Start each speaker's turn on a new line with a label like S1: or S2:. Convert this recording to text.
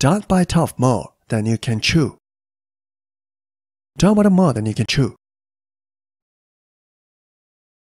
S1: Don't bite off more than you can chew. Don't bite more than you can chew.